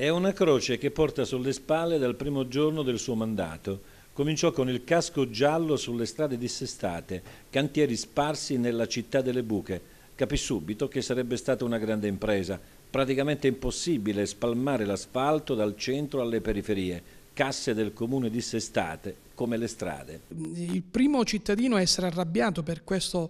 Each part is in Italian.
È una croce che porta sulle spalle dal primo giorno del suo mandato. Cominciò con il casco giallo sulle strade dissestate, cantieri sparsi nella città delle buche. Capì subito che sarebbe stata una grande impresa, praticamente impossibile spalmare l'asfalto dal centro alle periferie, casse del comune dissestate come le strade. Il primo cittadino a essere arrabbiato per questo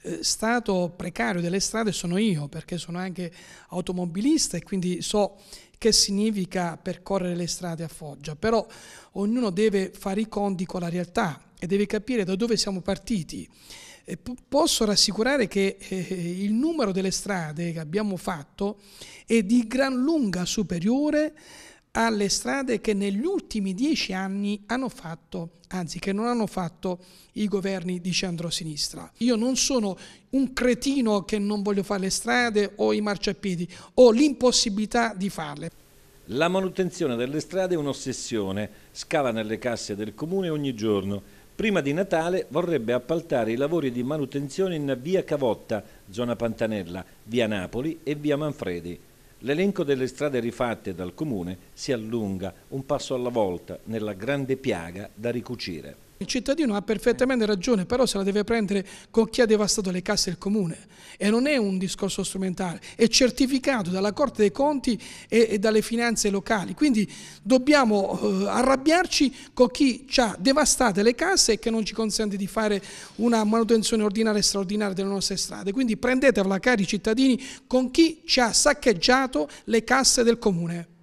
eh, stato precario delle strade sono io, perché sono anche automobilista e quindi so che significa percorrere le strade a Foggia, però ognuno deve fare i conti con la realtà e deve capire da dove siamo partiti. P- posso rassicurare che eh, il numero delle strade che abbiamo fatto è di gran lunga superiore alle strade che negli ultimi dieci anni hanno fatto, anzi che non hanno fatto i governi di centrosinistra. Io non sono un cretino che non voglio fare le strade o i marciapiedi, ho l'impossibilità di farle. La manutenzione delle strade è un'ossessione, scava nelle casse del comune ogni giorno. Prima di Natale vorrebbe appaltare i lavori di manutenzione in via Cavotta, zona Pantanella, via Napoli e via Manfredi. L'elenco delle strade rifatte dal Comune si allunga un passo alla volta nella grande piaga da ricucire. Il cittadino ha perfettamente ragione, però se la deve prendere con chi ha devastato le casse del comune e non è un discorso strumentale, è certificato dalla Corte dei Conti e, e dalle finanze locali. Quindi dobbiamo eh, arrabbiarci con chi ci ha devastate le casse e che non ci consente di fare una manutenzione ordinaria e straordinaria delle nostre strade. Quindi prendetevela, cari cittadini, con chi ci ha saccheggiato le casse del comune.